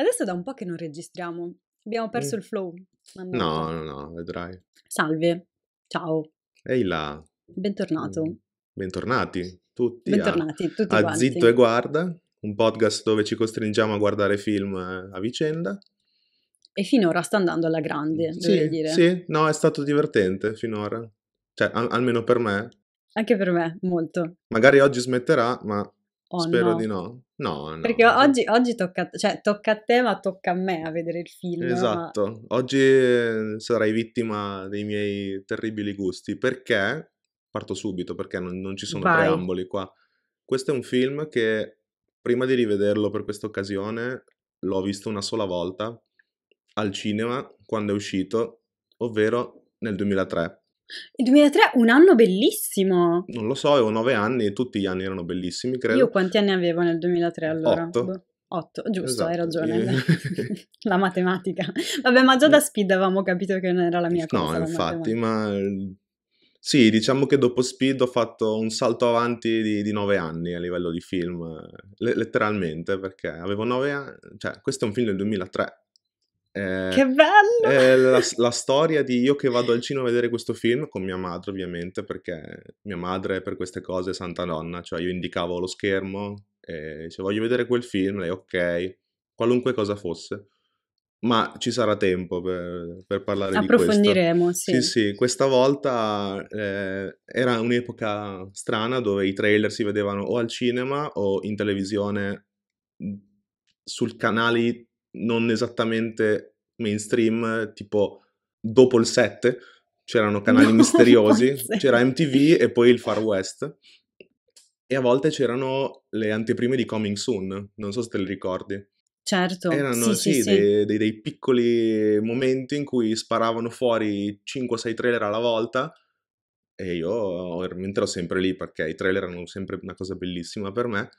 Adesso da un po' che non registriamo. Abbiamo perso mm. il flow. No, no, no, vedrai. Salve, ciao. Ehi là. Bentornato. Mm. Bentornati tutti. Bentornati a, tutti. A quanti. Zitto e Guarda, un podcast dove ci costringiamo a guardare film eh, a vicenda. E finora sta andando alla grande, mm, sì, dovrei dire. Sì, no, è stato divertente finora. Cioè, al- almeno per me. Anche per me, molto. Magari oggi smetterà, ma oh, spero no. di no. No, no. Perché oggi, oggi tocca, cioè, tocca, a te, ma tocca a me a vedere il film. Esatto. Ma... Oggi eh, sarai vittima dei miei terribili gusti. Perché, parto subito perché non, non ci sono Vai. preamboli qua. Questo è un film che, prima di rivederlo per questa occasione, l'ho visto una sola volta al cinema quando è uscito, ovvero nel 2003. Il 2003 un anno bellissimo. Non lo so, avevo 9 anni e tutti gli anni erano bellissimi, credo. Io quanti anni avevo nel 2003 allora? 8. 8, boh, giusto, esatto. hai ragione. E... la matematica. Vabbè, ma già da Speed avevamo capito che non era la mia eh, cosa. No, infatti, ma ehm, sì, diciamo che dopo Speed ho fatto un salto avanti di, di 9 anni a livello di film, eh, le- letteralmente, perché avevo 9 anni, cioè questo è un film del 2003, eh, che bello! Eh, la, la, storia di io che vado al cinema a vedere questo film con mia madre, ovviamente, perché mia madre per queste cose è santa nonna, cioè io indicavo lo schermo e dicevo voglio vedere quel film, lei ok, qualunque cosa fosse. Ma ci sarà tempo per, per parlare di questo. Approfondiremo, sì. Sì, sì, questa volta eh, era un'epoca strana dove i trailer si vedevano o al cinema o in televisione sul canale non esattamente mainstream, tipo dopo il 7 c'erano canali no, misteriosi, c'era MTV e poi il Far West e a volte c'erano le anteprime di Coming Soon, non so se te le ricordi. Certo, erano sì, sì, sì, dei, dei, dei, piccoli momenti in cui sparavano fuori 5-6 trailer alla volta e io ovviamente ero sempre lì perché i trailer erano sempre una cosa bellissima per me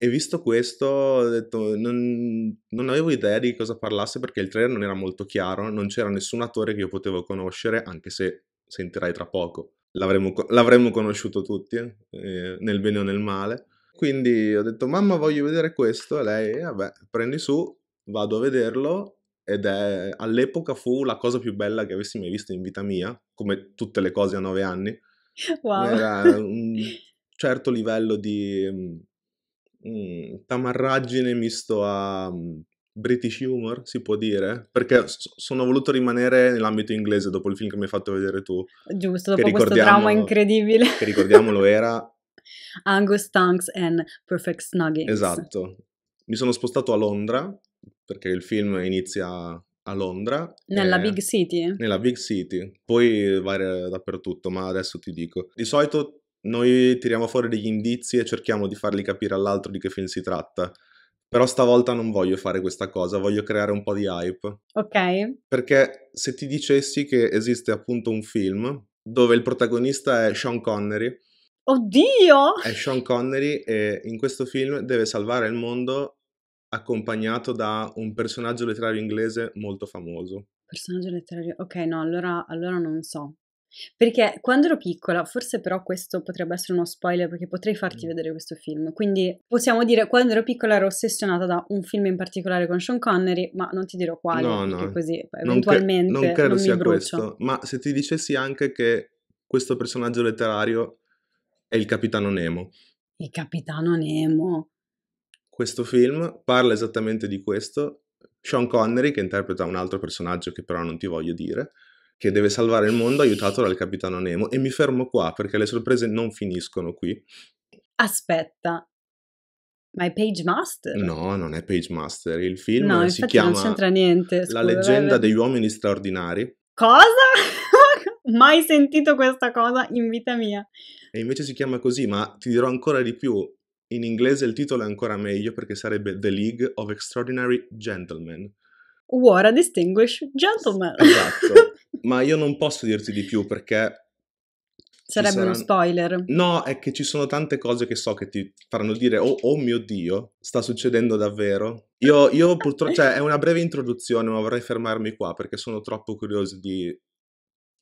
e visto questo, ho detto, non, non, avevo idea di cosa parlasse perché il trailer non era molto chiaro, non c'era nessun attore che io potevo conoscere, anche se sentirai tra poco. L'avremmo, l'avremmo conosciuto tutti, eh, eh, nel bene o nel male. Quindi ho detto, mamma voglio vedere questo, e lei, eh, vabbè, prendi su, vado a vederlo ed è, all'epoca fu la cosa più bella che avessi mai visto in vita mia, come tutte le cose a nove anni. Wow. Era un certo livello di mm, mh, mm, tamarraggine misto a mm, British humor, si può dire? Perché sono voluto rimanere nell'ambito inglese dopo il film che mi hai fatto vedere tu. Giusto, dopo questo dramma incredibile. Che ricordiamolo era... Angus Tanks and Perfect Snugging. Esatto. Mi sono spostato a Londra, perché il film inizia a Londra. Nella eh, Big City? Nella Big City. Poi va dappertutto, ma adesso ti dico. Di solito noi tiriamo fuori degli indizi e cerchiamo di farli capire all'altro di che film si tratta. Però stavolta non voglio fare questa cosa, voglio creare un po' di hype. Ok. Perché se ti dicessi che esiste appunto un film dove il protagonista è Sean Connery. Oddio! È Sean Connery e in questo film deve salvare il mondo accompagnato da un personaggio letterario inglese molto famoso. Personaggio letterario? Ok, no, allora, allora non so. Perché quando ero piccola, forse però questo potrebbe essere uno spoiler perché potrei farti mm. vedere questo film. Quindi possiamo dire quando ero piccola ero ossessionata da un film in particolare con Sean Connery, ma non ti dirò quale, no, no. così eventualmente non, cre- non credo non sia brucio. questo, ma se ti dicessi anche che questo personaggio letterario è il Capitano Nemo. Il Capitano Nemo. Questo film parla esattamente di questo. Sean Connery che interpreta un altro personaggio che però non ti voglio dire che deve salvare il mondo aiutato dal capitano Nemo. E mi fermo qua perché le sorprese non finiscono qui. Aspetta, ma è Page Master? No, non è Page Master. Il film no, si chiama non c'entra niente. Scusa, La leggenda vabbè. degli uomini straordinari. Cosa? Mai sentito questa cosa in vita mia. E invece si chiama così, ma ti dirò ancora di più. In inglese il titolo è ancora meglio perché sarebbe The League of Extraordinary Gentlemen. What a distinguished gentleman. Esatto. ma io non posso dirti di più perché... Sarebbe saranno... uno spoiler. No, è che ci sono tante cose che so che ti faranno dire, oh, oh mio Dio, sta succedendo davvero. Io, io purtroppo, cioè è una breve introduzione, ma vorrei fermarmi qua perché sono troppo curioso di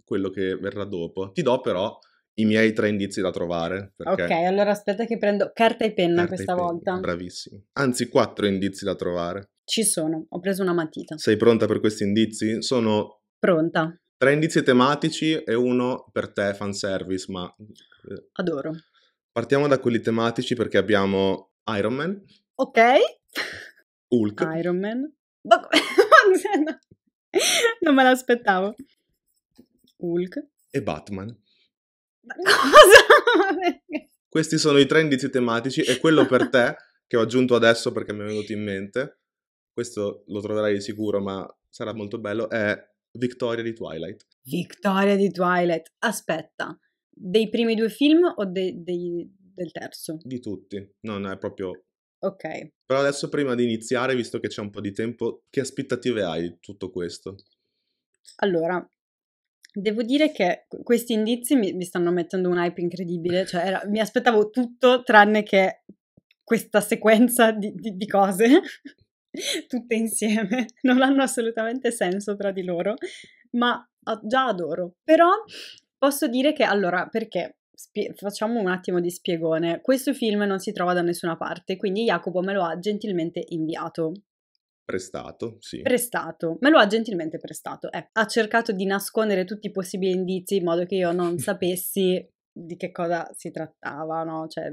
quello che verrà dopo. Ti do però i miei tre indizi da trovare. Ok, allora aspetta che prendo carta e penna carta questa e penna, volta. Bravissimi. Anzi, quattro indizi da trovare. Ci sono, ho preso una matita. Sei pronta per questi indizi? Sono... Pronta. Tre indizi tematici e uno per te fanservice, ma... Eh, Adoro. Partiamo da quelli tematici perché abbiamo Iron Man. Ok. Hulk. Iron Man. non me l'aspettavo. Hulk. E Batman. cosa? Questi sono i tre indizi tematici e quello per te, che ho aggiunto adesso perché mi è venuto in mente, questo lo troverai di sicuro ma sarà molto bello, è Victoria di Twilight. Victoria di Twilight, aspetta, dei primi due film o dei, dei, del terzo? Di tutti, no, no, è proprio... Ok. Però adesso prima di iniziare, visto che c'è un po' di tempo, che aspettative hai di tutto questo? Allora, Devo dire che questi indizi mi, mi, stanno mettendo un hype incredibile, cioè era, mi aspettavo tutto tranne che questa sequenza di, di, di cose tutte insieme, non hanno assolutamente senso tra di loro, ma già adoro. Però posso dire che allora, perché Spie- facciamo un attimo di spiegone. Questo film non si trova da nessuna parte, quindi Jacopo me lo ha gentilmente inviato. Prestato, sì. Prestato, me lo ha gentilmente prestato. Eh, ha cercato di nascondere tutti i possibili indizi in modo che io non sapessi di che cosa si trattava, no? Cioè,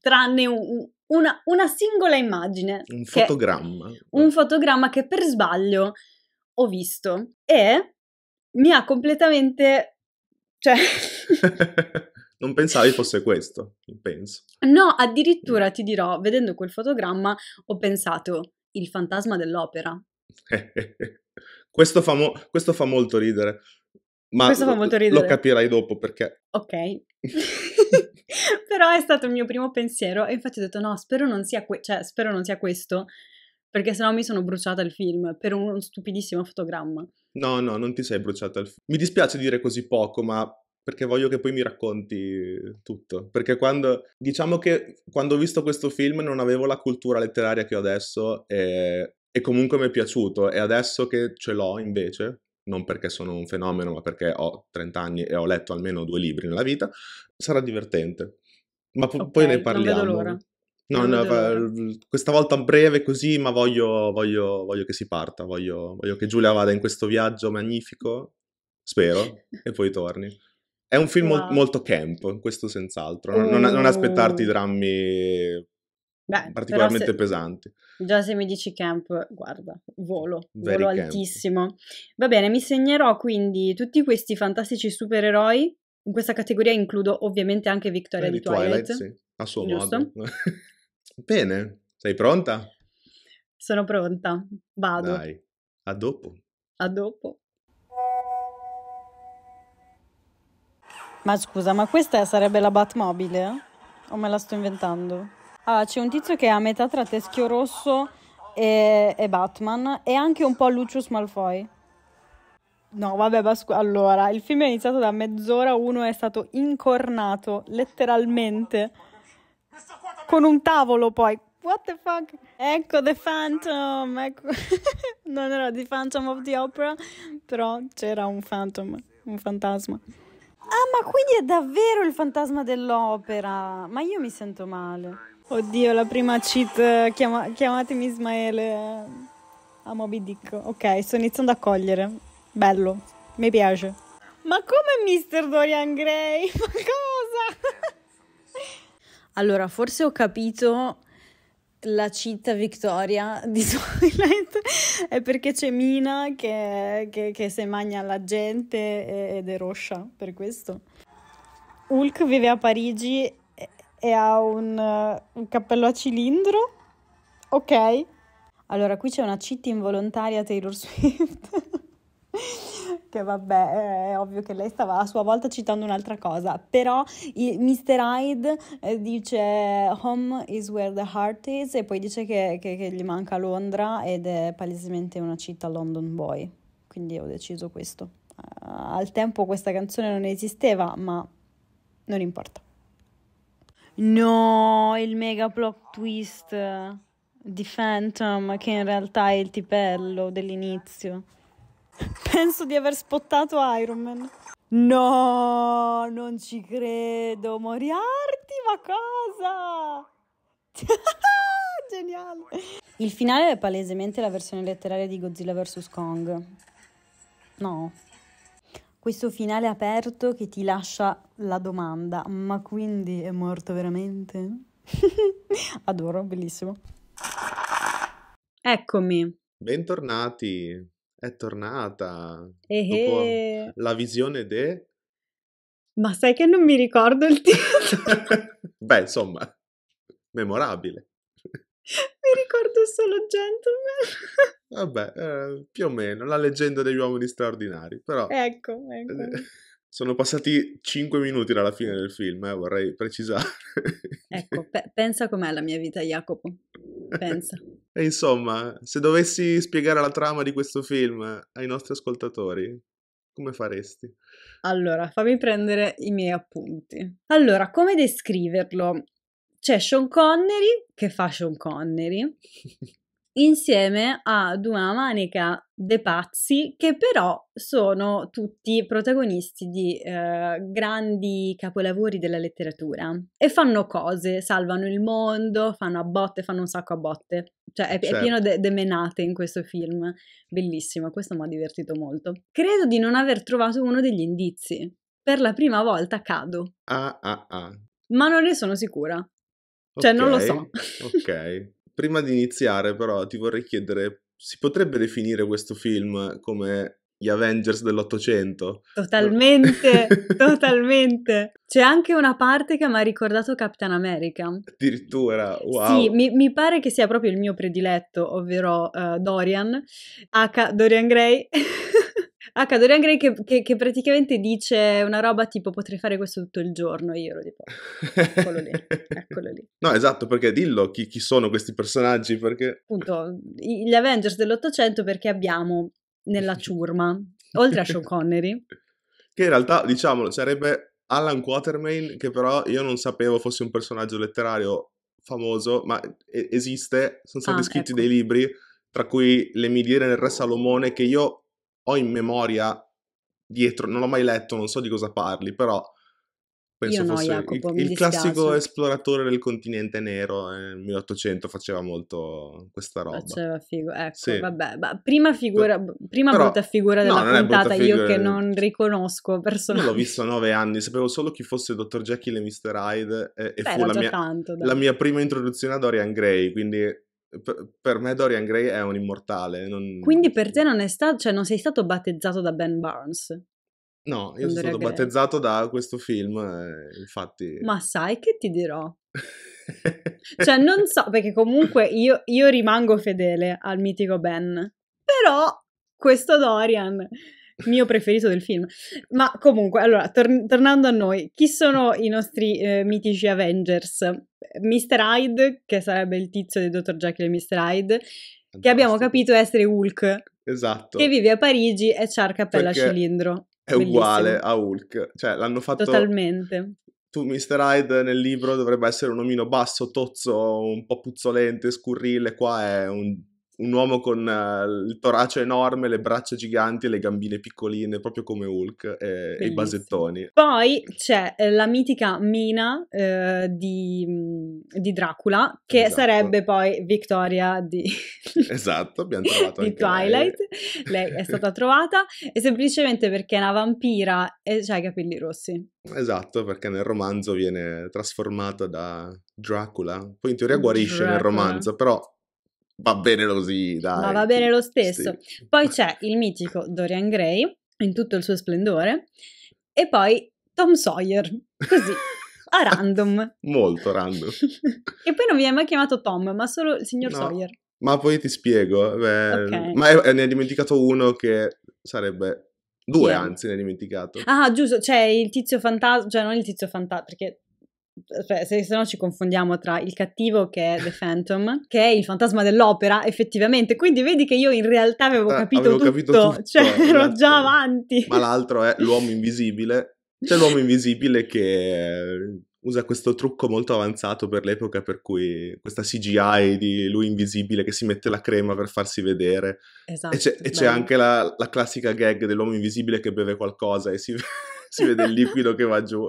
tranne un, una, una, singola immagine. Un che, fotogramma. Un fotogramma che per sbaglio ho visto e mi ha completamente... Cioè... non pensavi fosse questo, penso. No, addirittura mm. ti dirò, vedendo quel fotogramma, ho pensato il fantasma dell'opera. questo, fa mo- questo fa molto ridere. Ma Questo fa molto ridere. Lo capirai dopo perché. Ok. Però è stato il mio primo pensiero e infatti ho detto no, spero non sia, que- cioè, spero non sia questo perché sennò mi sono bruciata il film per un stupidissimo fotogramma. No, no, non ti sei bruciata il film. Mi dispiace dire così poco, ma perché voglio che poi mi racconti tutto. Perché quando, diciamo che quando ho visto questo film non avevo la cultura letteraria che ho adesso e, e comunque mi è piaciuto e adesso che ce l'ho invece, non perché sono un fenomeno, ma perché ho 30 anni e ho letto almeno due libri nella vita, sarà divertente. Ma po- okay, poi ne parliamo. Non vedo No, no, questa volta breve così, ma voglio, voglio, voglio che si parta, voglio, voglio, che Giulia vada in questo viaggio magnifico, spero, e poi torni. È un film wow. molto camp, questo senz'altro, non, non, non aspettarti uh. drammi Beh, particolarmente se, pesanti. Già se mi dici camp, guarda, volo, Very volo camp. altissimo. Va bene, mi segnerò quindi tutti questi fantastici supereroi. In questa categoria includo ovviamente anche Victoria Beh, di Twilight. Twilight sì, a suo Giusto? modo. bene, sei pronta? Sono pronta, vado. Dai, a dopo. A dopo. Ma scusa, ma questa sarebbe la Batmobile? O me la sto inventando? Allora, ah, c'è un tizio che è a metà tra Teschio Rosso e, e Batman e anche un po' Lucius Malfoy. No, vabbè, ma allora, il film è iniziato da mezz'ora, uno è stato incornato, letteralmente, con un tavolo poi. What the fuck? Ecco The Phantom, ecco. non era The Phantom of the Opera, però c'era un phantom, un fantasma. Ah, ma quindi è davvero il fantasma dell'opera? Ma io mi sento male. Oddio, la prima cheat, eh, chiama, chiamatemi Ismaele eh, a Moby Dick. Ok, sto iniziando a cogliere. Bello, mi piace. Ma come Mr. Dorian Gray? Ma cosa? allora, forse ho capito la città Victoria di Twilight è perché c'è Mina che, che, che se magna la gente ed è roscia per questo. Hulk vive a Parigi e ha un, eh, un cappello a cilindro. Ok. Allora, qui c'è una cheat involontaria Taylor Swift. che vabbè, è ovvio che lei stava a sua volta citando un'altra cosa, però Mr. Hyde eh, dice home is where the heart is e poi dice che, che, che gli manca Londra ed è palesemente una città London Boy, quindi ho deciso questo. Eh, al tempo questa canzone non esisteva, ma non importa. No, il mega plot twist di Phantom che in realtà è il tipello dell'inizio. Penso di aver spottato Iron Man. No, non ci credo. Moriarty, ma cosa? Geniale. Il finale è palesemente la versione letteraria di Godzilla vs. Kong. No questo finale aperto che ti lascia la domanda, ma quindi è morto veramente? Adoro, bellissimo. Eccomi. Bentornati, è tornata. Ehe. Dopo eh. la visione de... Ma sai che non mi ricordo il titolo. Beh, insomma, memorabile. Mi ricordo solo Gentleman. Vabbè, eh, più o meno, la leggenda degli uomini straordinari, però... Ecco, eh, ecco. Sono passati cinque minuti dalla fine del film, eh, vorrei precisare. ecco, pe- pensa com'è la mia vita, Jacopo. Pensa. e insomma, se dovessi spiegare la trama di questo film ai nostri ascoltatori, come faresti? Allora, fammi prendere i miei appunti. Allora, come descriverlo? c'è Sean Connery che fa Sean Connery insieme ad una manica de pazzi che però sono tutti protagonisti di eh, grandi capolavori della letteratura e fanno cose, salvano il mondo, fanno a botte, fanno un sacco a botte. Cioè è, certo. è pieno de, de, menate in questo film, bellissimo, questo mi ha divertito molto. Credo di non aver trovato uno degli indizi. Per la prima volta cado. Ah ah ah. Ma non ne sono sicura. Cioè, okay, non lo so. ok. Prima di iniziare, però, ti vorrei chiedere, si potrebbe definire questo film come gli Avengers dell'Ottocento? Totalmente, totalmente. C'è anche una parte che mi ha ricordato Captain America. Addirittura, wow. Sì, mi, mi pare che sia proprio il mio prediletto, ovvero uh, Dorian, H. Dorian Gray. H. Ah, Dorian Gray che, che, che, praticamente dice una roba tipo potrei fare questo tutto il giorno io ero tipo eccolo lì, eccolo lì. No esatto perché dillo chi, chi sono questi personaggi perché... Appunto gli Avengers dell'Ottocento perché abbiamo nella ciurma oltre a Sean Connery che in realtà diciamolo sarebbe Alan Quatermain che però io non sapevo fosse un personaggio letterario famoso ma esiste, sono stati ah, scritti ecco. dei libri tra cui Le Midiere nel Re Salomone che io ho in memoria dietro, non l'ho mai letto, non so di cosa parli, però penso no, fosse Jacopo, il, il classico esploratore del continente nero nel eh, 1800 faceva molto questa roba faceva figo ecco sì. vabbè ma prima figura prima Però, brutta figura della no, puntata io figura... che non riconosco personalmente l'ho visto a nove anni sapevo solo chi fosse Dr. Jekyll e Mr. Hyde eh, e Beh, fu la mia, tanto, la mia prima introduzione a Dorian Gray quindi per, me Dorian Gray è un immortale. Non... Quindi per te non, sta- cioè non, sei stato battezzato da Ben Barnes? No, io sono Dorian stato Gray. battezzato da questo film, eh, infatti... Ma sai che ti dirò? cioè non so, perché comunque io, io rimango fedele al mitico Ben, però questo Dorian mio preferito del film. Ma comunque, allora, tor- tornando a noi, chi sono i nostri eh, mitici Avengers? Mr. Hyde, che sarebbe il tizio di Dr. Jekyll e Mr. Hyde, Fantastico. che abbiamo capito essere Hulk. Esatto. Che vive a Parigi e c'ha il cappello a cilindro. È Bellissimo. uguale a Hulk. Cioè, l'hanno fatto... Totalmente tu, Mr. Hyde, nel libro dovrebbe essere un omino basso, tozzo, un po' puzzolente, scurrile, qua è un un uomo con uh, il torace enorme, le braccia giganti e le gambine piccoline, proprio come Hulk e, e i basettoni. Poi c'è eh, la mitica Mina eh, di, mm, di, Dracula, che esatto. sarebbe poi Victoria di... esatto, abbiamo trovato di Twilight. Lei. lei è stata trovata e semplicemente perché è una vampira e ha i capelli rossi. Esatto, perché nel romanzo viene trasformata da Dracula, poi in teoria guarisce Dracula. nel romanzo, però va bene così, dai. Ma va bene lo stesso. Sì. Poi c'è il mitico Dorian Gray in tutto il suo splendore e poi Tom Sawyer, così. a random. Molto random. e poi non viene mai chiamato Tom, ma solo il signor no, Sawyer. Ma poi ti spiego. Eh, beh, okay. Ma è, è, eh, ne hai dimenticato uno che sarebbe... Due, yeah. anzi, ne hai dimenticato. Ah, giusto, cioè il tizio fantasma, cioè non il tizio fantasma, perché cioè, se, se no ci confondiamo tra il cattivo che è The Phantom, che è il fantasma dell'opera, effettivamente. Quindi vedi che io in realtà avevo eh, capito, avevo tutto, capito tutto, cioè eh, ero esatto. già avanti. Ma l'altro è l'uomo invisibile. C'è l'uomo invisibile che eh, usa questo trucco molto avanzato per l'epoca, per cui questa CGI di lui invisibile che si mette la crema per farsi vedere. Esatto. E c'è, e c'è anche la, la, classica gag dell'uomo invisibile che beve qualcosa e si, si vede il liquido che va giù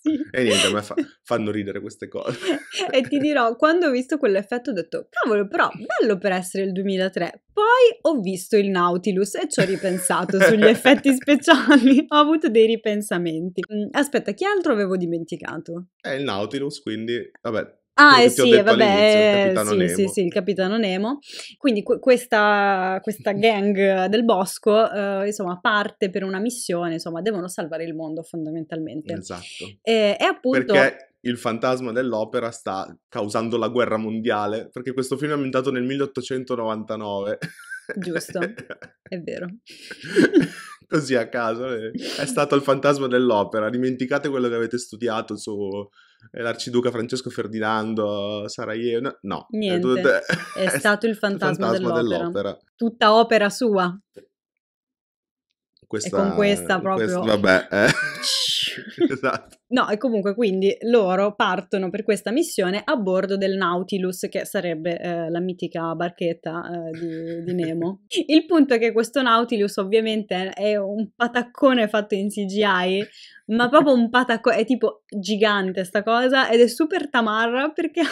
sì. E niente, a me fa, fanno ridere queste cose. e ti dirò, quando ho visto quell'effetto ho detto, cavolo, però bello per essere il 2003. Poi ho visto il Nautilus e ci ho ripensato sugli effetti speciali, ho avuto dei ripensamenti. Mm, aspetta, che altro avevo dimenticato? È il Nautilus, quindi, vabbè, Ah, eh sì, vabbè, eh, sì, sì, sì, il capitano Nemo. Quindi qu- questa, questa, gang del bosco, eh, insomma, parte per una missione, insomma, devono salvare il mondo fondamentalmente. Esatto. E, e appunto... Perché il fantasma dell'opera sta causando la guerra mondiale, perché questo film è ambientato nel 1899. Giusto, è vero. Così a caso, eh. è stato il fantasma dell'opera, dimenticate quello che avete studiato su l'arciduca Francesco Ferdinando, Sarajevo, no. Niente, è, è stato il fantasma, fantasma dell'opera. dell'opera. Tutta opera sua. Questa, e con questa proprio... Questa, vabbè, eh. esatto. No, e comunque quindi loro partono per questa missione a bordo del Nautilus, che sarebbe eh, la mitica barchetta eh, di, di, Nemo. Il punto è che questo Nautilus ovviamente è un pataccone fatto in CGI, ma proprio un pataccone, è tipo gigante sta cosa ed è super tamarra perché...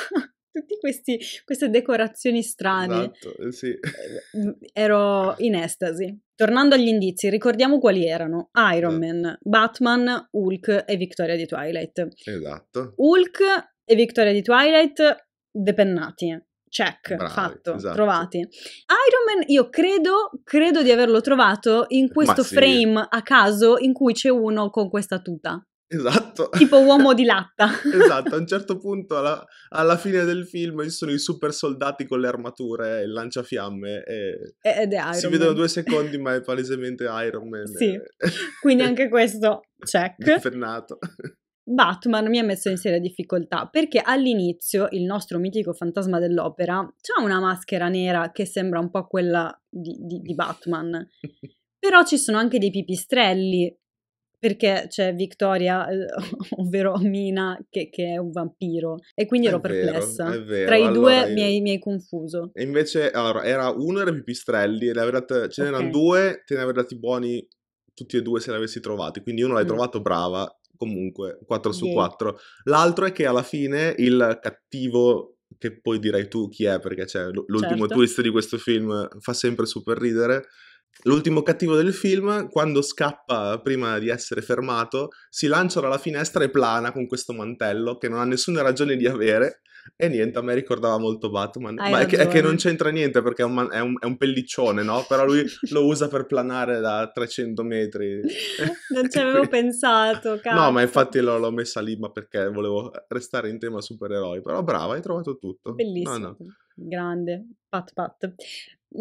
tutte queste decorazioni strane. Esatto, eh, sì. Eh, ero in estasi. Tornando agli indizi, ricordiamo quali erano Iron eh. Man, Batman, Hulk e Victoria di Twilight. Esatto. Hulk e Victoria di Twilight depennati. Check, Bravi, fatto, esatto. trovati. Iron Man, io credo, credo di averlo trovato in questo sì. frame a caso in cui c'è uno con questa tuta. Esatto. Tipo uomo di latta. esatto, a un certo punto alla, alla, fine del film ci sono i super soldati con le armature e il lanciafiamme e Ed è Iron si Man. vedono due secondi ma è palesemente Iron Man. Sì, eh. quindi anche questo check. Infernato. Batman mi ha messo in seria difficoltà perché all'inizio il nostro mitico fantasma dell'opera ha una maschera nera che sembra un po' quella di, di, di Batman. Però ci sono anche dei pipistrelli perché c'è Victoria, eh, ovvero Mina, che, che, è un vampiro. E quindi ero è perplessa. Vero, vero. Tra i due io... mi, hai, mi, hai, confuso. E invece, allora, era uno era pipistrelli, date, ce okay. n'erano due, te ne avrei dati buoni tutti e due se ne avessi trovati. Quindi uno l'hai mm. trovato brava, comunque, 4 su yeah. 4. L'altro è che alla fine il cattivo che poi dirai tu chi è, perché cioè, l'ultimo certo. twist di questo film fa sempre super ridere. L'ultimo cattivo del film, quando scappa prima di essere fermato, si lancia dalla finestra e plana con questo mantello che non ha nessuna ragione di avere. E niente, a me ricordava molto Batman. Hai ma è che, è che, non c'entra niente perché è un, è un, è un pelliccione, no? Però lui lo usa per planare da 300 metri. non ci avevo pensato, cazzo. No, ma infatti l'ho, l'ho, messa lì perché volevo restare in tema supereroi. Però brava, hai trovato tutto. Bellissimo. No, no. Grande, pat pat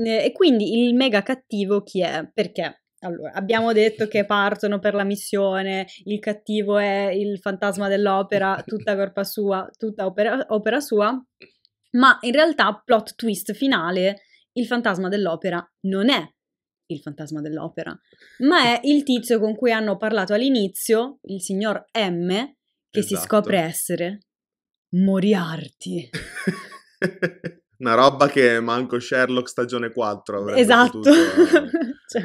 e quindi il mega cattivo chi è? Perché? Allora, abbiamo detto che partono per la missione, il cattivo è il fantasma dell'opera, tutta colpa sua, tutta opera, opera sua, ma in realtà, plot twist finale, il fantasma dell'opera non è il fantasma dell'opera, ma è il tizio con cui hanno parlato all'inizio, il signor M, che esatto. si scopre essere Moriarty. Una roba che manco Sherlock stagione 4 avrebbe Esatto. Potuto... Eh.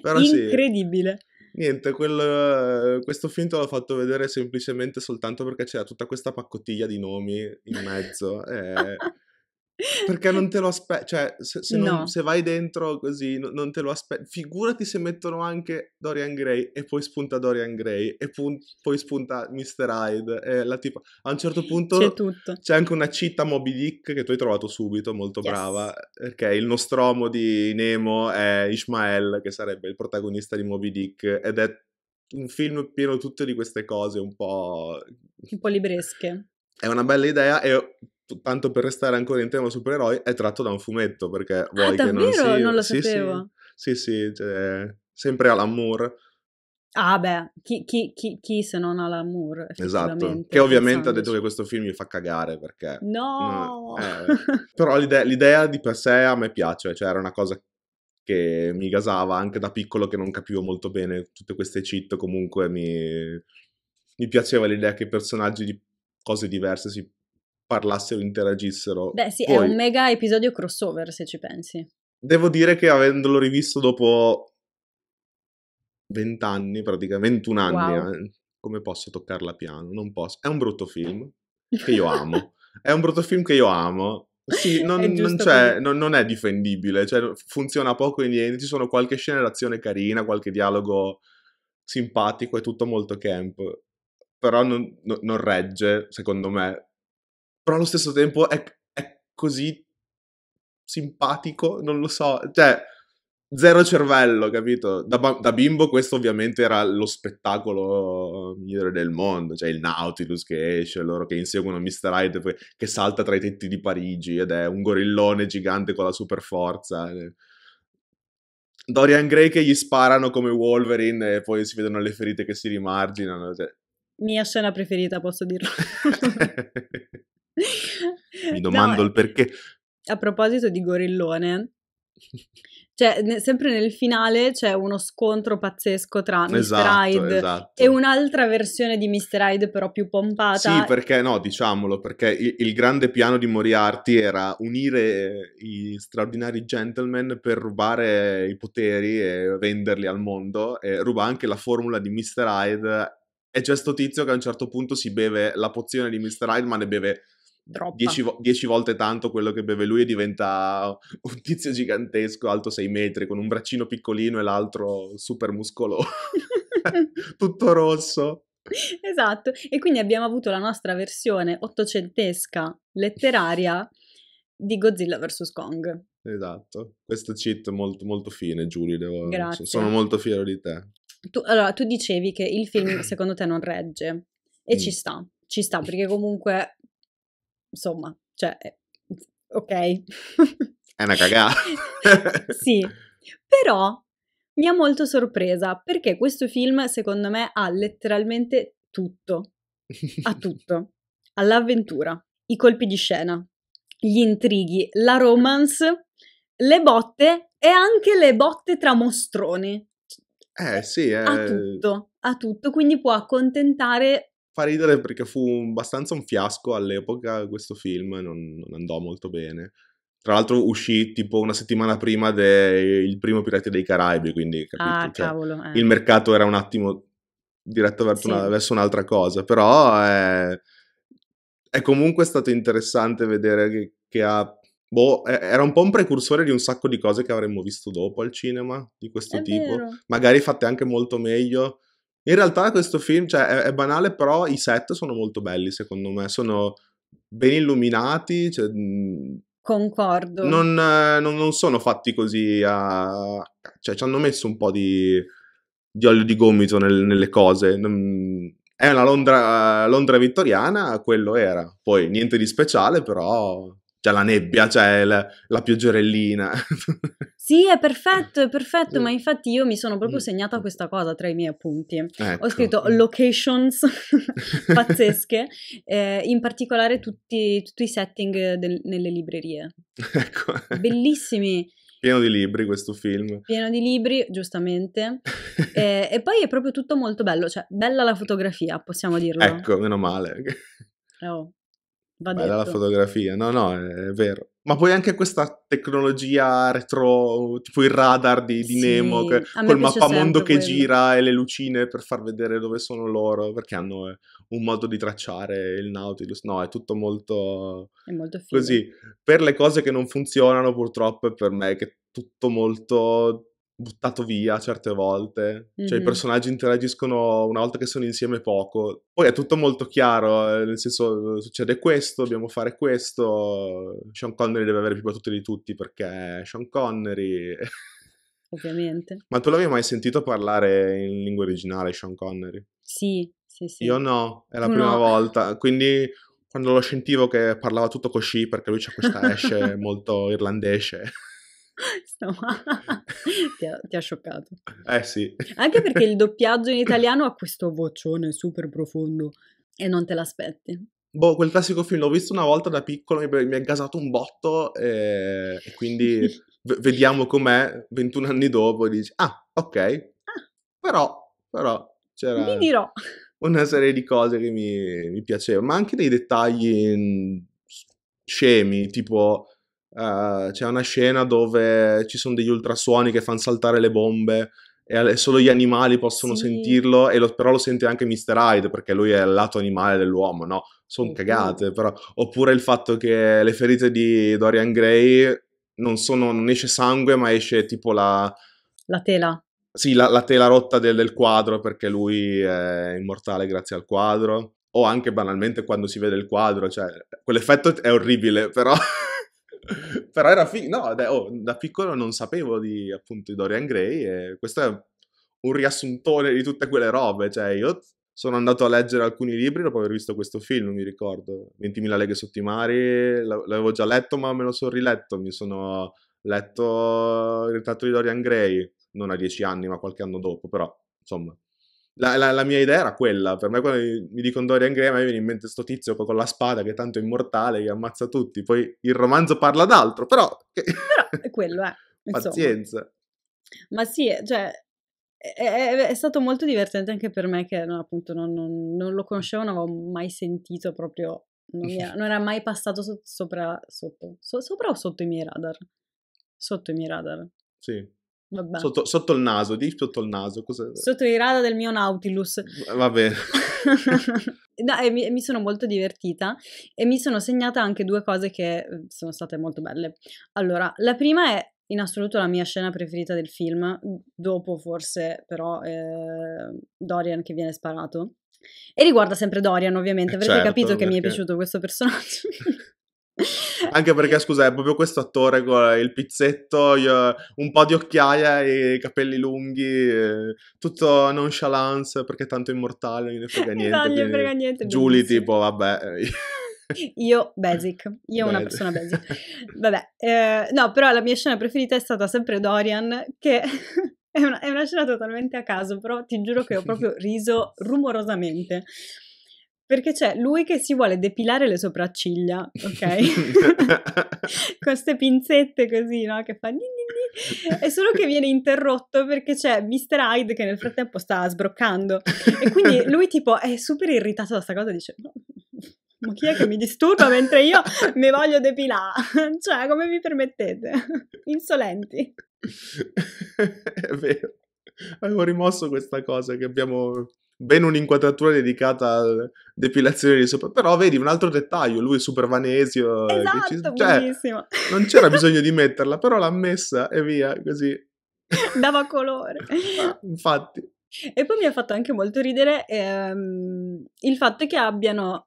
cioè, incredibile. Sì. Niente, quel, questo finto l'ho fatto vedere semplicemente soltanto perché c'era tutta questa paccottiglia di nomi in mezzo. E... Perché non te lo aspetti, cioè se, se, non, no. se, vai dentro così non, non te lo aspetti, figurati se mettono anche Dorian Gray e poi spunta Dorian Gray e pun- poi spunta Mr. Hyde, la tipa, a un certo punto c'è, c'è, anche una città Moby Dick che tu hai trovato subito, molto yes. brava, perché il nostromo di Nemo è Ishmael che sarebbe il protagonista di Moby Dick ed è un film pieno tutte di queste cose un po'... Un po' libresche. È una bella idea e tanto per restare ancora in tema supereroi, è tratto da un fumetto, perché ah, vuoi ah, che non si... non lo sì, sapevo. Sì, sì, sì cioè, sempre Alan Moore. Ah beh, chi, chi, chi, chi se non Alan Moore, Esatto, che ovviamente ha detto che questo film mi fa cagare perché... No! no eh, però l'idea, l'idea di per sé a me piace, cioè era una cosa che mi gasava anche da piccolo che non capivo molto bene tutte queste cheat, comunque mi, mi piaceva l'idea che personaggi di cose diverse si parlassero, interagissero. Beh sì, Poi, è un mega episodio crossover se ci pensi. Devo dire che avendolo rivisto dopo 20 anni, praticamente 21 anni, wow. eh, come posso toccarla piano? Non posso. È un brutto film che io amo. è un brutto film che io amo. Sì, non, è, non, per... Cioè, non, non è difendibile, cioè, funziona poco e niente, ci sono qualche scena d'azione carina, qualche dialogo simpatico, è tutto molto camp, però non, regge, secondo me, però allo stesso tempo è, è così simpatico, non lo so, cioè zero cervello, capito? Da, da, bimbo questo ovviamente era lo spettacolo migliore del mondo, cioè il Nautilus che esce, loro che inseguono Mr. Hyde che salta tra i tetti di Parigi ed è un gorillone gigante con la super forza. Dorian Gray che gli sparano come Wolverine e poi si vedono le ferite che si rimarginano. Cioè. Mia scena preferita, posso dirlo. Mi domando no, il eh, perché. A proposito di Gorillone, cioè, ne, sempre nel finale c'è uno scontro pazzesco tra Mr. Esatto, Hyde esatto. e un'altra versione di Mr. Hyde, però più pompata. Sì, perché no, diciamolo, perché il, il grande piano di Moriarty era unire eh, i straordinari gentleman per rubare i poteri e venderli al mondo, e ruba anche la formula di Mr. Hyde. E c'è sto tizio che a un certo punto si beve la pozione di Mr. Hyde, ma ne beve dieci, vo- dieci, volte tanto quello che beve lui e diventa un tizio gigantesco alto 6 metri con un braccino piccolino e l'altro super muscoloso, tutto rosso. Esatto, e quindi abbiamo avuto la nostra versione ottocentesca letteraria di Godzilla vs. Kong. Esatto, questo cheat è molto, molto fine Giulio, devo... Grazie. sono molto fiero di te. Tu, allora, tu dicevi che il film secondo te non regge e mm. ci sta, ci sta perché comunque insomma, cioè, eh, ok. È una cagata. sì, però mi ha molto sorpresa perché questo film, secondo me, ha letteralmente tutto. Ha tutto. All'avventura, i colpi di scena, gli intrighi, la romance, le botte e anche le botte tra mostroni. Eh sì, eh. ha tutto, ha tutto, quindi può accontentare fa ridere perché fu abbastanza un fiasco all'epoca questo film, non, non andò molto bene. Tra l'altro uscì tipo una settimana prima del primo Pirati dei Caraibi, quindi capito? Ah, cioè, cavolo, eh. il mercato era un attimo diretto verso, sì. una, verso un'altra cosa, però è, è, comunque stato interessante vedere che, che ha... Boh, era un po' un precursore di un sacco di cose che avremmo visto dopo al cinema di questo è tipo, vero. magari fatte anche molto meglio, in realtà questo film, cioè, è, è, banale, però i set sono molto belli, secondo me. Sono ben illuminati, cioè, mhmm, Concordo. Non, non, non, sono fatti così a... Cioè, ci hanno messo un po' di, di olio di gomito nel, nelle cose. È una Londra, Londra vittoriana, quello era. Poi niente di speciale, però c'è la nebbia, c'è la, la pioggerellina. sì, è perfetto, è perfetto, ma infatti io mi sono proprio mm. segnata questa cosa tra i miei appunti. Ecco. Ho scritto mm. locations pazzesche, eh, in particolare tutti, tutti i setting del, nelle librerie. Ecco. Bellissimi. Pieno di libri questo film. Pieno di libri, giustamente. eh, e poi è proprio tutto molto bello, cioè bella la fotografia, possiamo dirlo. Ecco, meno male. Oh. Va Bella la fotografia, no, no, è vero. Ma poi anche questa tecnologia retro, tipo il radar di, di sì, Nemo, che, col mappamondo che quello. gira e le lucine per far vedere dove sono loro, perché hanno eh, un modo di tracciare il Nautilus. No, è tutto molto, è molto figo. così. Per le cose che non funzionano, purtroppo, è per me che è tutto molto buttato via certe volte, mm-hmm. cioè i personaggi interagiscono una volta che sono insieme poco, poi è tutto molto chiaro, eh, nel senso eh, succede questo, dobbiamo fare questo, Sean Connery deve avere più battute di tutti perché è Sean Connery. Ovviamente. Ma tu l'avevi mai sentito parlare in lingua originale Sean Connery? Sì, sì, sì. Io no, è la tu prima volta, quindi quando lo sentivo che parlava tutto così perché lui c'ha questa esce molto irlandese. ti, ha, ti, ha, scioccato. Eh sì. Anche perché il doppiaggio in italiano ha questo vocione super profondo e non te l'aspetti. Boh, quel classico film l'ho visto una volta da piccolo, mi, mi ha gasato un botto e, e quindi v- vediamo com'è 21 anni dopo dici, ah, ok, ah. però, però c'era... Vi dirò. Una serie di cose che mi, mi piacevano, ma anche dei dettagli mm, scemi, tipo uh, c'è una scena dove ci sono degli ultrasuoni che fanno saltare le bombe e solo gli animali possono sì. sentirlo, lo, però lo sente anche Mr. Hyde perché lui è il lato animale dell'uomo, no? Sono sì. cagate, però. Oppure il fatto che le ferite di Dorian Gray non, sono, non esce sangue, ma esce tipo la... La tela. Sì, la, la tela rotta del, del quadro perché lui è immortale grazie al quadro. O anche banalmente quando si vede il quadro, cioè quell'effetto è orribile, però Però era figo, no, da, oh, da piccolo non sapevo di, appunto, di Dorian Gray e questo è un riassuntone di tutte quelle robe, cioè io sono andato a leggere alcuni libri dopo aver visto questo film, mi ricordo, 20.000 leghe sotto i mari, l'avevo già letto ma me lo sono riletto, mi sono letto il ritratto di Dorian Gray, non a dieci anni ma qualche anno dopo, però insomma la, la, la, mia idea era quella, per me quando mi, dicono Dorian Gray, mi viene in mente sto tizio con la spada che è tanto immortale, che ammazza tutti, poi il romanzo parla d'altro, però... Però è quello, eh. Pazienza. Ma sì, eh, cioè, è, è, stato molto divertente anche per me che no, appunto non, non, non, lo conoscevo, non avevo mai sentito proprio, non, era, non era, mai passato so, sopra, sotto, so, sopra o sotto i miei radar? Sotto i miei radar. Sì. Vabbè. Sotto, sotto il naso, di sotto il naso. Cos'è? Sotto i radar del mio Nautilus. Va bene. No, e mi, mi, sono molto divertita e mi sono segnata anche due cose che eh, sono state molto belle. Allora, la prima è in assoluto la mia scena preferita del film, dopo forse però eh, Dorian che viene sparato. E riguarda sempre Dorian, ovviamente, avrete eh, certo, capito che mi è piaciuto questo personaggio. Anche perché, scusa, è proprio questo attore con il pizzetto, io, un po' di occhiaia e i capelli lunghi, eh, tutto nonchalance perché tanto immortale, non gli frega niente. non gliene frega niente. Julie, tipo, vabbè. Eh. Io basic, io basic. una persona basic. Vabbè, eh, no, però la mia scena preferita è stata sempre Dorian che è, una, è una scena totalmente a caso, però ti giuro che ho proprio riso rumorosamente. Perché c'è lui che si vuole depilare le sopracciglia, ok? Con Queste pinzette così, no? Che fa ni, ni, ni. È solo che viene interrotto perché c'è Mr. Hyde che nel frattempo sta sbroccando. E quindi lui tipo è super irritato da sta cosa, dice... ma chi è che mi disturba mentre io mi voglio depilare? Cioè, come vi permettete? Insolenti. è vero. Avevo rimosso questa cosa che abbiamo ben un'inquadratura dedicata alla depilazione di sopra. Però vedi un altro dettaglio, lui è super vanesio. Eh, esatto, ci... cioè, non c'era bisogno di metterla, però l'ha messa e via, così. Dava colore. Ah, infatti. E poi mi ha fatto anche molto ridere ehm, il fatto che abbiano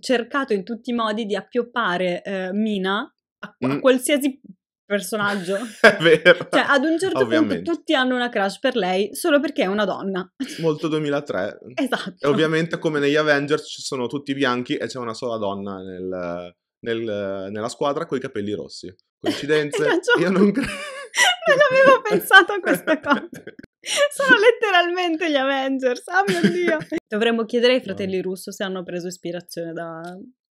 cercato in tutti i modi di appioppare eh, Mina a, a mm. qualsiasi personaggio. È vero. Cioè, ad un certo Ovviamente. punto tutti hanno una crush per lei solo perché è una donna. Molto 2003. Esatto. E ovviamente come negli Avengers ci sono tutti bianchi e c'è una sola donna nel, nel, nella squadra con i capelli rossi. Coincidenze? Io non credo. non avevo pensato a questa cosa. Sono letteralmente gli Avengers, oh mio Dio! Dovremmo chiedere ai fratelli no. russo se hanno preso ispirazione da,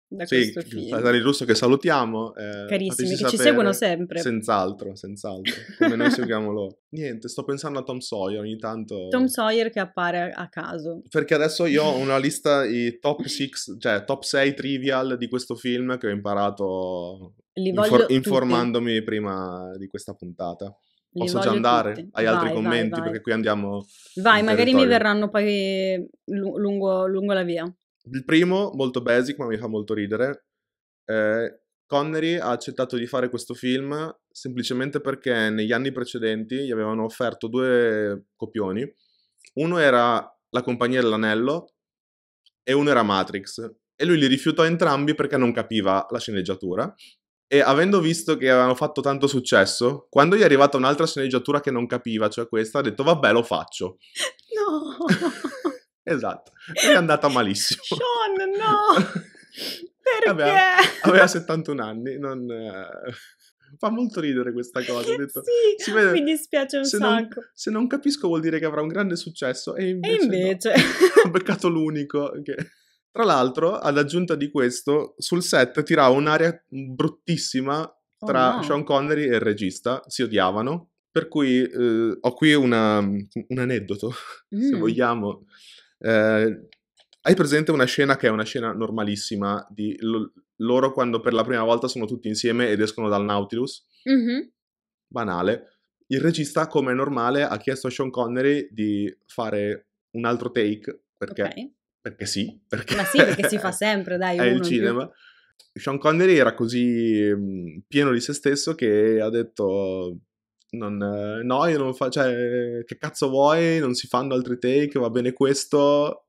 da sì, questo film. Fratelli Russo che salutiamo. Eh, Carissimi, che ci seguono sempre. Senz'altro, senz'altro, come noi seguiamo loro. Niente, sto pensando a Tom Sawyer ogni tanto. Tom Sawyer che appare a caso. Perché adesso io ho una lista di top 6, cioè top 6 trivial di questo film che ho imparato infor- informandomi tutti. prima di questa puntata. Li Posso già andare? Tutti. Hai vai, altri commenti? Vai, vai. Perché qui andiamo. Vai, magari territorio. mi verranno poi lungo, lungo la via. Il primo, molto basic, ma mi fa molto ridere. Eh, Connery ha accettato di fare questo film semplicemente perché negli anni precedenti gli avevano offerto due copioni. Uno era La compagnia dell'anello e uno era Matrix. E lui li rifiutò entrambi perché non capiva la sceneggiatura. E avendo visto che avevano fatto tanto successo, quando gli è arrivata un'altra sceneggiatura che non capiva, cioè questa, ha detto vabbè lo faccio. No! Esatto, è andata malissimo. Sean, no! Perché? Aveva, aveva 71 anni, non... Eh, fa molto ridere questa cosa. detto, sì, vede, mi dispiace un se sacco. Non, se non capisco vuol dire che avrà un grande successo e invece... E invece... No. Ho beccato l'unico che... Tra l'altro, ad aggiunta di questo, sul set tirava un'area bruttissima tra oh no. Sean Connery e il regista, si odiavano. Per cui eh, ho qui una, un aneddoto, mm. se vogliamo, eh, hai presente una scena che è una scena normalissima di l- loro quando per la prima volta sono tutti insieme ed escono dal Nautilus? Mm-hmm. Banale. Il regista, come è normale, ha chiesto a Sean Connery di fare un altro take perché, okay. perché sì. Perché Ma sì, perché si fa sempre, dai. è il cinema. Più. Sean Connery era così mhmm, pieno di se stesso che ha detto non, eh, no, io non faccio, cioè, che cazzo vuoi, non si fanno altri take, va bene questo,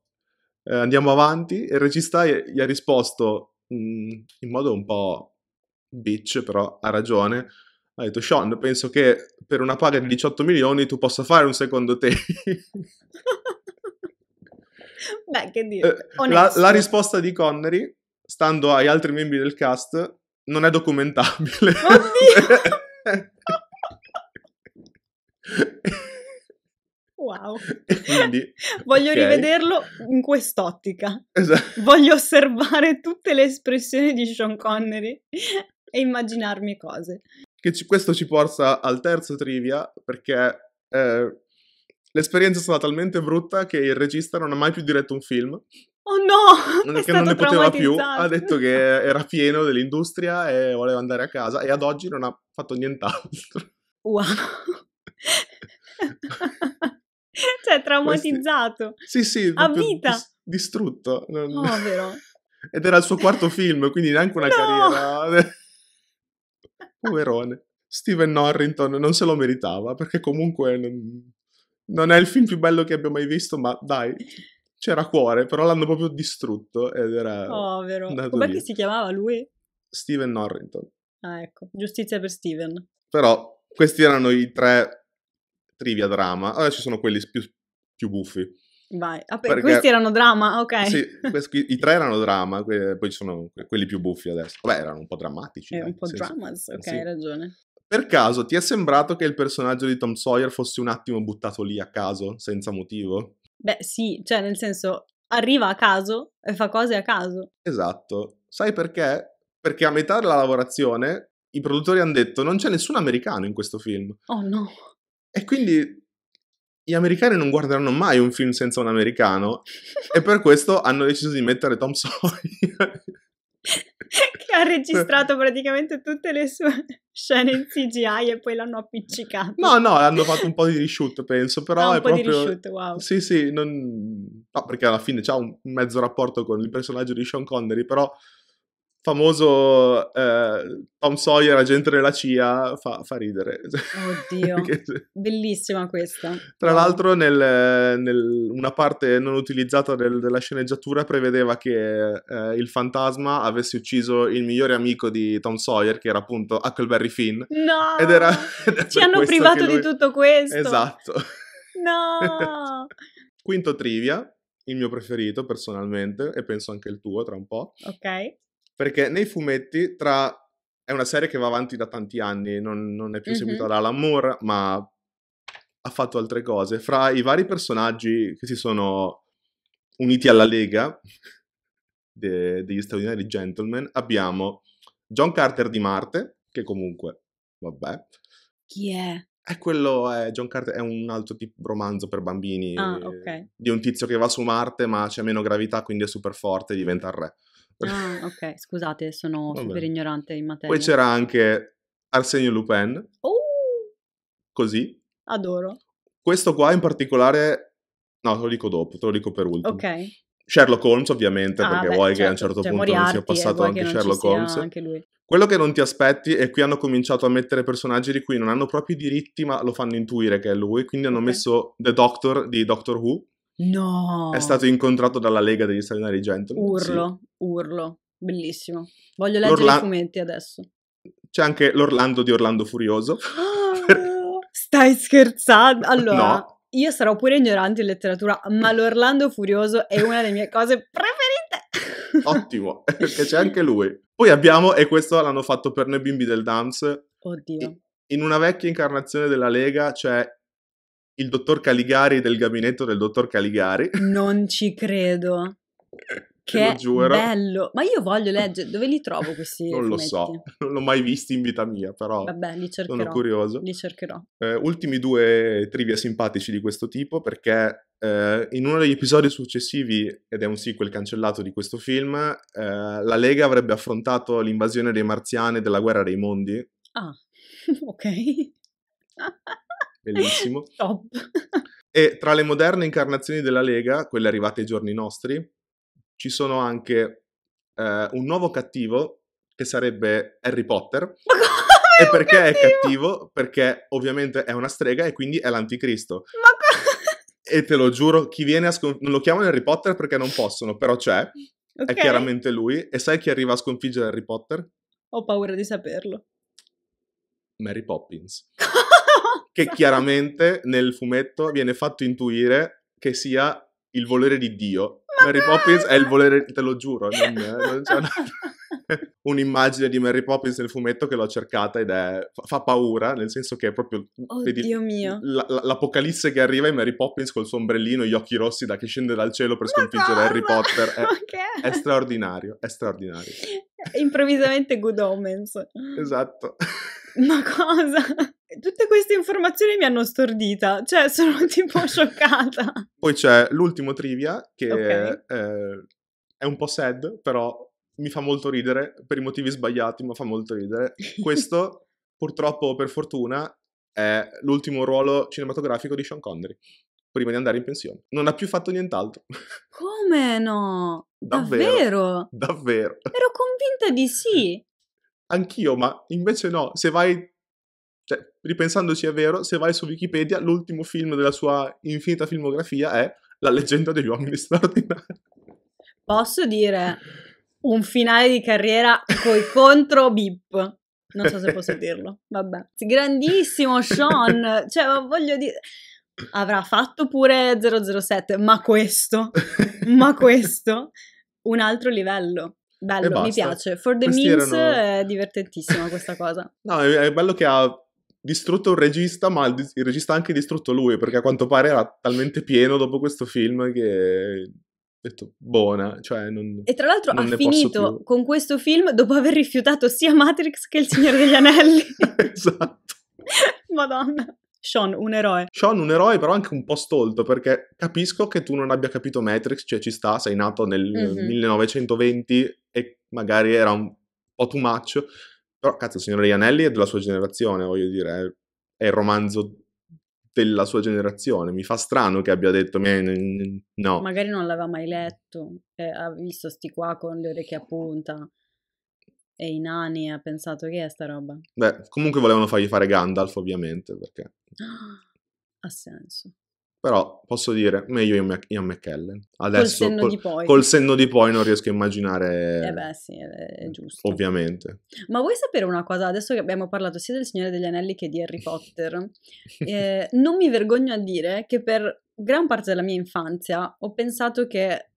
eh, andiamo avanti. E il regista gli ha risposto mh, mm, in modo un po' bitch, però ha ragione. Ha detto, Sean, penso che per una paga di 18 milioni tu possa fare un secondo take. Beh, che dire, eh, la, la risposta di Connery, stando agli altri membri del cast, non è documentabile. Oddio! Wow. Quindi, Voglio okay. rivederlo in quest'ottica. Esatto. Voglio osservare tutte le espressioni di Sean Connery e immaginarmi cose. Ci, questo ci porta al terzo trivia perché eh, l'esperienza è stata talmente brutta che il regista non ha mai più diretto un film. Oh no! Perché non ne poteva più, ha detto che era pieno dell'industria e voleva andare a casa e ad oggi non ha fatto nient'altro. Wow! cioè, traumatizzato. Questi... Sì, sì. A vita. Dis- distrutto. Non... vero. Ed era il suo quarto film, quindi neanche una no! carriera. Poverone. Steven Norrington non se lo meritava, perché comunque non... non è il film più bello che abbia mai visto, ma dai, c'era cuore, però l'hanno proprio distrutto ed era... Povero. Com'è lì. che si chiamava lui? Steven Norrington. Ah, ecco. Giustizia per Steven. Però questi erano i tre trivia drama. Ora ci sono quelli più, più buffi. Vai. Ah, Perché... Questi erano drama, ok. Sì, questi, i tre erano drama, que- poi ci sono quelli più buffi adesso. Vabbè, erano un po' drammatici. Eh, un po' dramas, eh, ok, sì. hai ragione. Per caso ti è sembrato che il personaggio di Tom Sawyer fosse un attimo buttato lì a caso, senza motivo? Beh, sì, cioè nel senso arriva a caso e fa cose a caso. Esatto. Sai perché? Perché a metà della lavorazione i produttori hanno detto non c'è nessun americano in questo film. Oh no. E quindi gli americani non guarderanno mai un film senza un americano e per questo hanno deciso di mettere Tom Sawyer. che ha registrato praticamente tutte le sue scene in CGI e poi l'hanno appiccicato. No, no, hanno fatto un po' di reshoot, penso, ah, però ah, è proprio... Reshoot, wow. Sì, sì, non... no, perché alla fine c'ha un mezzo rapporto con il personaggio di Sean Connery, però famoso eh, Tom Sawyer, agente della CIA, fa, fa ridere. Oddio, che... bellissima questa. Tra wow. l'altro nel, nel, una parte non utilizzata del, della sceneggiatura prevedeva che eh, il fantasma avesse ucciso il migliore amico di Tom Sawyer, che era appunto Huckleberry Finn. No! Ed era, ed Ci hanno privato lui... di tutto questo! Esatto. No! Quinto trivia, il mio preferito personalmente, e penso anche il tuo tra un po'. Ok perché nei fumetti tra... è una serie che va avanti da tanti anni, non, non è più mm-hmm. seguita da Alan Moore, ma ha fatto altre cose. Fra i vari personaggi che si sono uniti alla Lega de- degli straordinari gentlemen, abbiamo John Carter di Marte, che comunque, vabbè. Chi è? È eh, quello, è John Carter, è un altro tipo romanzo per bambini. Ah, okay. Di un tizio che va su Marte, ma c'è meno gravità, quindi è super forte e diventa il re. Ah, ok, scusate, sono Vabbè. super ignorante in materia. Poi c'era anche Arsenio Lupin. Oh! Così. Adoro. Questo qua in particolare... No, te lo dico dopo, te lo dico per ultimo. Ok. Sherlock Holmes ovviamente, ah, perché beh, vuoi certo, che a un certo, certo cioè, punto Moriarty, non sia eh, passato anche Sherlock Holmes. Anche Quello che non ti aspetti e qui hanno cominciato a mettere personaggi di cui non hanno proprio i diritti, ma lo fanno intuire che è lui, quindi hanno okay. messo The Doctor di Doctor Who, No! È stato incontrato dalla Lega degli Straordinari Gentleman. Urlo, sì. urlo. Bellissimo. Voglio leggere L'Orla... i fumetti adesso. C'è anche l'Orlando di Orlando Furioso. Oh, stai scherzando? Allora, no. io sarò pure ignorante in letteratura, ma l'Orlando Furioso è una delle mie cose preferite. Ottimo, perché c'è anche lui. Poi abbiamo, e questo l'hanno fatto per noi bimbi del dance. Oddio. In una vecchia incarnazione della Lega c'è il dottor Caligari del gabinetto del dottor Caligari. Non ci credo. che bello! Ma io voglio leggere, dove li trovo questi Non lo so, non l'ho mai visti in vita mia, però Vabbè, li cercherò, sono curioso. Li cercherò. Eh, ultimi due trivia simpatici di questo tipo, perché eh, in uno degli episodi successivi, ed è un sequel cancellato di questo film, eh, la Lega avrebbe affrontato l'invasione dei marziani della guerra dei mondi. Ah, ok bellissimo. Top. E tra le moderne incarnazioni della Lega, quelle arrivate ai giorni nostri, ci sono anche eh, un nuovo cattivo che sarebbe Harry Potter. e oh perché cattivo? è cattivo? Perché ovviamente è una strega e quindi è l'anticristo. Ma co- e te lo giuro, chi viene a sconfiggere... Non lo chiamano Harry Potter perché non possono, però c'è. Okay. È chiaramente lui. E sai chi arriva a sconfiggere Harry Potter? Ho paura di saperlo. Mary Poppins. che chiaramente nel fumetto viene fatto intuire che sia il volere di Dio. Ma Mary Poppins è il volere, te lo giuro, non, non c'è una... un'immagine di Mary Poppins nel fumetto che l'ho cercata ed è, fa paura, nel senso che è proprio vedi, l- l- l'apocalisse che arriva è Mary Poppins col suo ombrellino, gli occhi rossi da che scende dal cielo per sconfiggere Harry Potter, è, okay. è straordinario, è straordinario. Improvvisamente Good Omens. Esatto. Ma cosa? Tutte queste informazioni mi hanno stordita, cioè sono tipo scioccata. Poi c'è l'ultimo trivia che okay. eh, è un po' sad, però mi fa molto ridere, per i motivi sbagliati, ma fa molto ridere. Questo, purtroppo, per fortuna, è l'ultimo ruolo cinematografico di Sean Connery, prima di andare in pensione. Non ha più fatto nient'altro. Come no? Davvero? Davvero. Davvero. Ero convinta di sì. Anch'io, ma invece no. Se vai cioè, ripensandoci è vero, se vai su Wikipedia, l'ultimo film della sua infinita filmografia è La leggenda degli uomini straordinari. Posso dire un finale di carriera coi contro bip. Non so se posso dirlo. Vabbè. Grandissimo Sean, cioè voglio dire avrà fatto pure 007, ma questo, ma questo un altro livello. Bello, mi piace. For the Questi Means erano... è divertentissima questa cosa. No, è, è bello che ha distrutto un regista, ma il, il regista ha anche distrutto lui, perché a quanto pare era talmente pieno dopo questo film che detto buona, cioè non, E tra l'altro ha finito con questo film dopo aver rifiutato sia Matrix che Il Signore degli Anelli. esatto. Madonna. Sean, un eroe. Sean, un eroe, però anche un po' stolto, perché capisco che tu non abbia capito Matrix, cioè ci sta, sei nato nel mm-hmm. 1920 e magari era un po' too much, però, cazzo, il signore Ianelli è della sua generazione, voglio dire, è, il romanzo della sua generazione. Mi fa strano che abbia detto no. Magari non l'aveva mai letto, eh, ha visto sti qua con le orecchie a punta e i nani e ha pensato che è sta roba. Beh, comunque volevano fargli fare Gandalf, ovviamente, perché... ha senso però posso dire meglio io, Ian McKellen. Adesso, col senno, col, di poi. Col senno di poi non riesco a immaginare. Eh beh, sì, è, è giusto. Ovviamente. Ma vuoi sapere una cosa? Adesso che abbiamo parlato sia del Signore degli Anelli che di Harry Potter, eh, non mi vergogno a dire che per gran parte della mia infanzia ho pensato che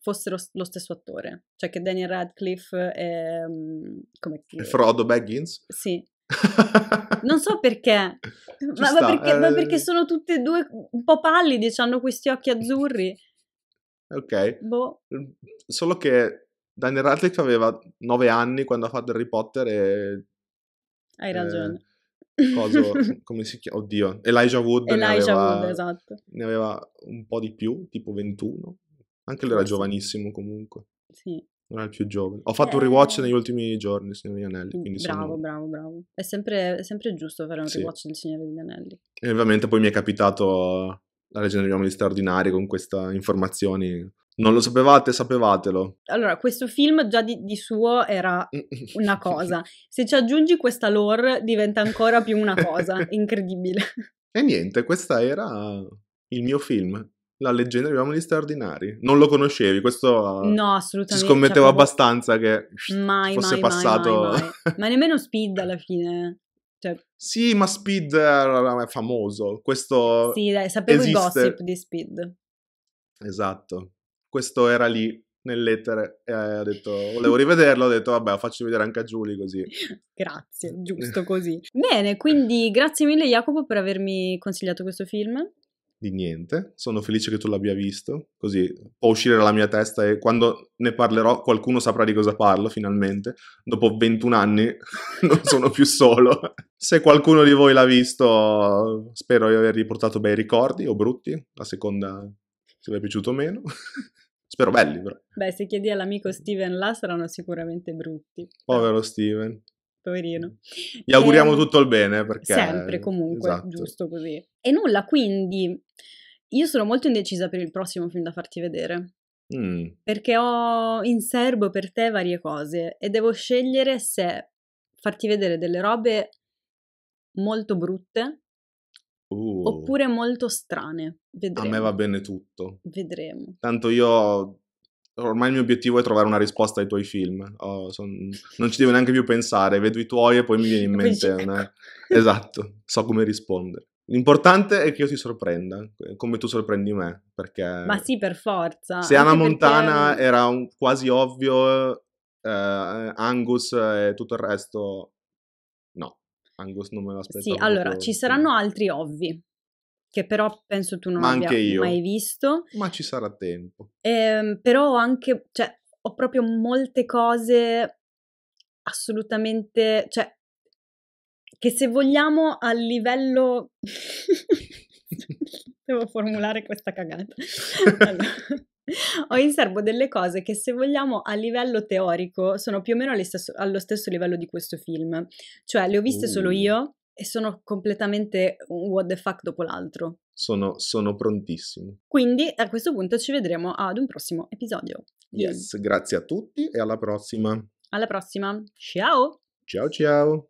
fossero lo stesso attore, cioè che Daniel Radcliffe e, mm, come... Frodo Baggins? Sì, non so perché, ma, ma, perché eh... ma, perché, sono tutte e due un po' pallidi, hanno questi occhi azzurri. Ok. Boh. Ehm, solo che Daniel Radcliffe aveva 9 anni quando ha fatto Harry Potter e... Hai ragione. Eh, coso, come si chiama? Oddio, Elijah Wood. Elijah aveva, Wood, esatto. Ne aveva un po' di più, tipo 21. Anche lui era giovanissimo comunque. Sì non è il più giovane. Ho fatto eh, un rewatch negli ultimi giorni, Signore degli Anelli. Mm, bravo, sono... bravo, bravo. È sempre, è sempre, giusto fare un sì. rewatch del Signore degli Anelli. E ovviamente poi mi è capitato la leggenda degli uomini straordinari con queste informazioni. Non lo sapevate, sapevatelo. Allora, questo film già di, di suo era una cosa. Se ci aggiungi questa lore diventa ancora più una cosa. Incredibile. e niente, questo era il mio film la leggenda avevamo gli straordinari. Non lo conoscevi, questo eh, no, assolutamente. si cioè, scommetteva cioè, abbastanza che mai, fosse mai, passato. Mai, mai, Ma nemmeno Speed alla fine. Cioè... Sì, ma Speed è famoso. Questo sì, dai, sapevo esiste. il gossip di Speed. Esatto. Questo era lì nell'etere e ho detto volevo rivederlo, ho detto vabbè faccio vedere anche a Giulia così. Grazie, giusto così. Bene, quindi grazie mille Jacopo per avermi consigliato questo film di niente. Sono felice che tu l'abbia visto, così può uscire dalla mia testa e quando ne parlerò qualcuno saprà di cosa parlo finalmente. Dopo 21 anni non sono più solo. Se qualcuno di voi l'ha visto, spero di avergli portato bei ricordi o brutti, a seconda se vi è piaciuto o meno. Spero belli, però. Beh, se chiedi all'amico Steven là saranno sicuramente brutti. Povero Steven poverino. Mm. Gli auguriamo eh, tutto il bene eh, perché... Sempre comunque, esatto. giusto così. E nulla, quindi io sono molto indecisa per il prossimo film da farti vedere. Mm. Perché ho in serbo per te varie cose e devo scegliere se farti vedere delle robe molto brutte uh. oppure molto strane. Vedremo. A me va bene tutto. Vedremo. Tanto io ormai il mio obiettivo è trovare una risposta ai tuoi film. Oh, son... non ci devo neanche più pensare, vedo i tuoi e poi mi viene in mente. Una... Esatto, so come rispondere. L'importante è che io ti sorprenda, come tu sorprendi me, perché... Ma sì, per forza. Se Anna Montana perché... era un... quasi ovvio, eh, Angus e tutto il resto, no, Angus non me lo aspettavo. Sì, allora, ci saranno altri ovvi, che però penso tu non Ma abbia io. mai visto. Ma ci sarà tempo. Eh, però ho anche, cioè, ho proprio molte cose assolutamente, cioè, che se vogliamo a livello... Devo formulare questa cagata. Allora, ho in serbo delle cose che se vogliamo a livello teorico sono più o meno allo stesso, allo stesso livello di questo film. Cioè, le ho viste mm. solo uh. io e sono completamente un what the fuck dopo l'altro. Sono, sono prontissimo. Quindi a questo punto ci vedremo ad un prossimo episodio. Yes, grazie a tutti e alla prossima. Alla prossima. Ciao. Ciao ciao.